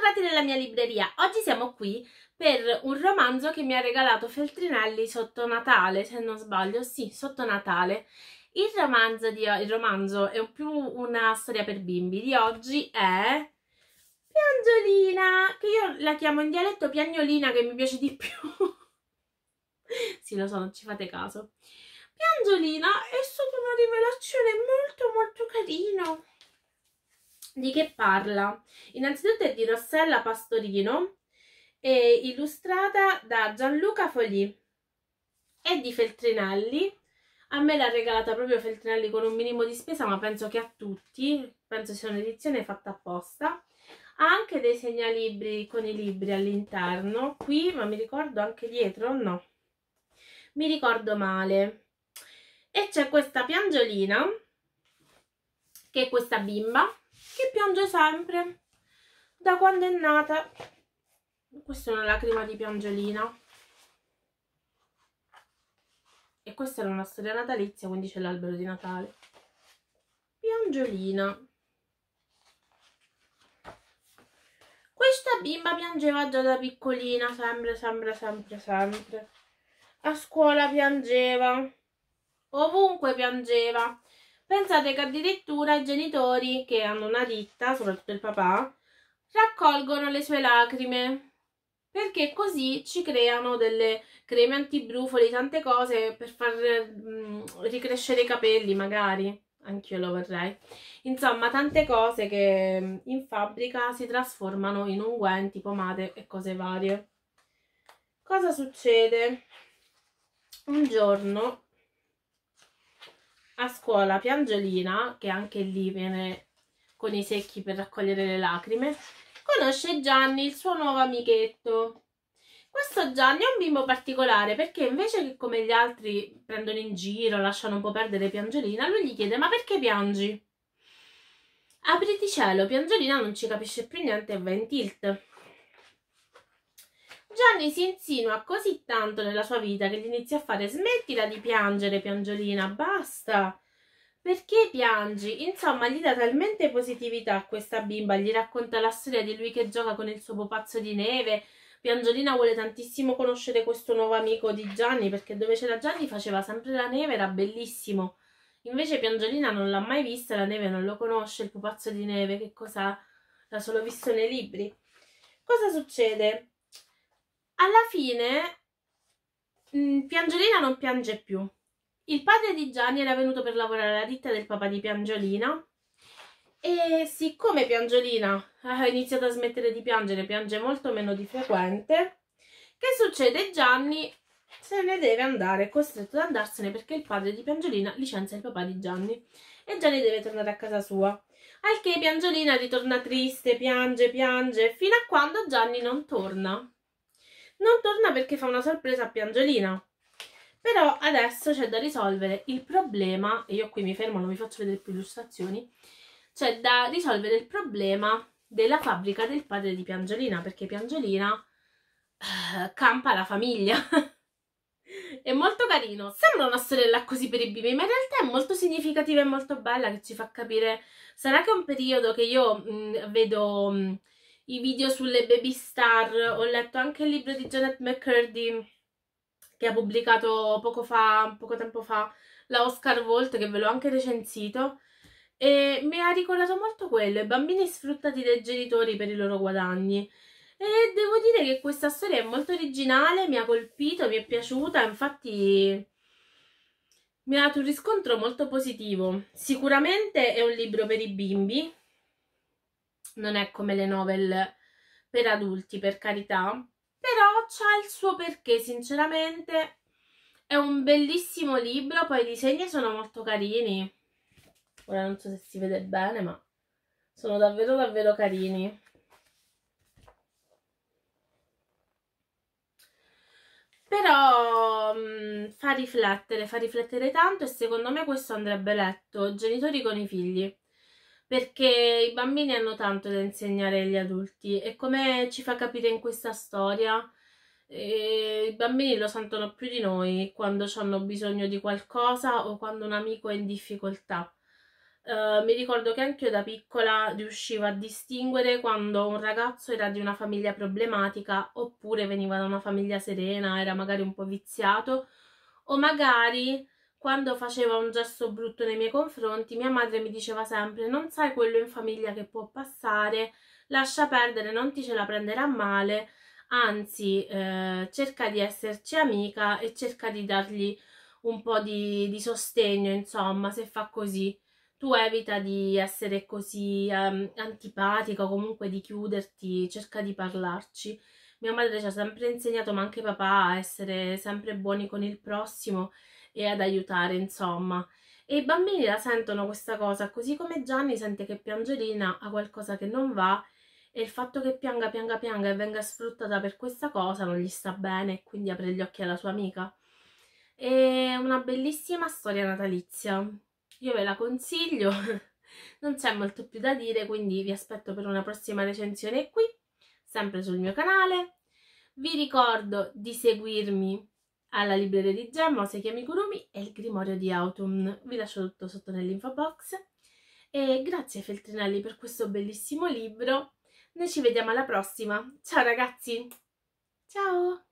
Bentornati nella mia libreria. Oggi siamo qui per un romanzo che mi ha regalato Feltrinelli sotto Natale, se non sbaglio, sì, sotto Natale. Il romanzo, di, il romanzo è più una storia per bimbi di oggi è Piangiolina, che io la chiamo in dialetto Piagnolina che mi piace di più. sì, lo so, non ci fate caso. Piangiolina è di che parla? Innanzitutto è di Rossella Pastorino e illustrata da Gianluca Folli. È di Feltrinelli. A me l'ha regalata proprio Feltrinelli con un minimo di spesa, ma penso che a tutti, penso sia un'edizione fatta apposta. Ha anche dei segnalibri con i libri all'interno, qui, ma mi ricordo anche dietro, no. Mi ricordo male. E c'è questa piangiolina, che è questa bimba, che piange sempre, da quando è nata. Questa è una lacrima di piangelina. E questa era una storia natalizia, quindi c'è l'albero di Natale. Piangelina. Questa bimba piangeva già da piccolina, sempre, sempre, sempre, sempre. A scuola piangeva, ovunque piangeva. Pensate che addirittura i genitori che hanno una ditta, soprattutto il papà, raccolgono le sue lacrime perché così ci creano delle creme antibrufoli, tante cose per far mh, mm, ricrescere i capelli magari. Anch'io lo vorrei. Insomma, tante cose che mm, in fabbrica si trasformano in unguenti, pomate e cose varie. Cosa succede? Un giorno a scuola Piangelina, che anche lì viene con i secchi per raccogliere le lacrime, conosce Gianni, il suo nuovo amichetto. Questo Gianni è un bimbo particolare perché invece che come gli altri prendono in giro, lasciano un po' perdere Piangelina, lui gli chiede ma perché piangi? Apriti cielo, Piangelina non ci capisce più niente e va in tilt. Gianni si insinua così tanto nella sua vita che gli inizia a fare smettila di piangere, piangiolina, basta. Perché piangi? Insomma, gli dà talmente positività a questa bimba, gli racconta la storia di lui che gioca con il suo pupazzo di neve. Piangiolina vuole tantissimo conoscere questo nuovo amico di Gianni perché dove c'era Gianni faceva sempre la neve, era bellissimo. Invece Piangiolina non l'ha mai vista, la neve non lo conosce, il pupazzo di neve, che cosa L'ha solo visto nei libri. Cosa succede? Alla fine mm, Piangiolina non piange più. Il padre di Gianni era venuto per lavorare alla ditta del papà di Piangiolina e siccome Piangiolina ah, ha iniziato a smettere di piangere, piange molto meno di frequente, che succede? Gianni se ne deve andare, è costretto ad andarsene perché il padre di Piangiolina licenzia il papà di Gianni e Gianni deve tornare a casa sua. Al che Piangiolina ritorna triste, piange, piange, fino a quando Gianni non torna. Non torna perché fa una sorpresa a Piangiolina. Però adesso c'è da risolvere il problema, e io qui mi fermo, non vi faccio vedere più illustrazioni, c'è da risolvere il problema della fabbrica del padre di Piangiolina, perché Piangiolina uh, eh, campa la famiglia. è molto carino, sembra una sorella così per i bimbi, ma in realtà è molto significativa e molto bella che ci fa capire... Sarà che è un periodo che io mh, mm, vedo... Mh, mm, i video sulle baby star, ho letto anche il libro di Janet McCurdy che ha pubblicato poco, fa, poco tempo fa, la Oscar Volt, che ve l'ho anche recensito, e mi ha ricordato molto quello, i bambini sfruttati dai genitori per i loro guadagni. E devo dire che questa storia è molto originale, mi ha colpito, mi è piaciuta, infatti mi ha dato un riscontro molto positivo. Sicuramente è un libro per i bimbi, non è come le novel per adulti, per carità, però c'ha il suo perché, sinceramente è un bellissimo libro, poi i disegni sono molto carini. Ora non so se si vede bene, ma sono davvero davvero carini. Però mh, mm, fa riflettere, fa riflettere tanto e secondo me questo andrebbe letto, genitori con i figli perché i bambini hanno tanto da insegnare agli adulti e come ci fa capire in questa storia, eh, i bambini lo sentono più di noi quando hanno bisogno di qualcosa o quando un amico è in difficoltà. Uh, mi ricordo che anche io da piccola riuscivo a distinguere quando un ragazzo era di una famiglia problematica oppure veniva da una famiglia serena, era magari un po' viziato o magari quando faceva un gesto brutto nei miei confronti, mia madre mi diceva sempre: Non sai quello in famiglia che può passare, lascia perdere, non ti ce la prenderà male, anzi, eh, cerca di esserci amica e cerca di dargli un po' di, di sostegno, insomma, se fa così. Tu evita di essere così um, ehm, antipatica o comunque di chiuderti, cerca di parlarci. Mia madre ci ha sempre insegnato, ma anche papà, a essere sempre buoni con il prossimo e ad aiutare, insomma. E i bambini la sentono questa cosa, così come Gianni sente che Piangelina ha qualcosa che non va e il fatto che pianga, pianga, pianga e venga sfruttata per questa cosa non gli sta bene e quindi apre gli occhi alla sua amica. È una bellissima storia natalizia. Io ve la consiglio, non c'è molto più da dire, quindi vi aspetto per una prossima recensione qui, sempre sul mio canale. Vi ricordo di seguirmi alla libreria di Gemma, Oseki Amigurumi e il Grimorio di Autumn. Vi lascio tutto sotto nell'info box. E grazie Feltrinelli per questo bellissimo libro. Noi ci vediamo alla prossima. Ciao ragazzi! Ciao!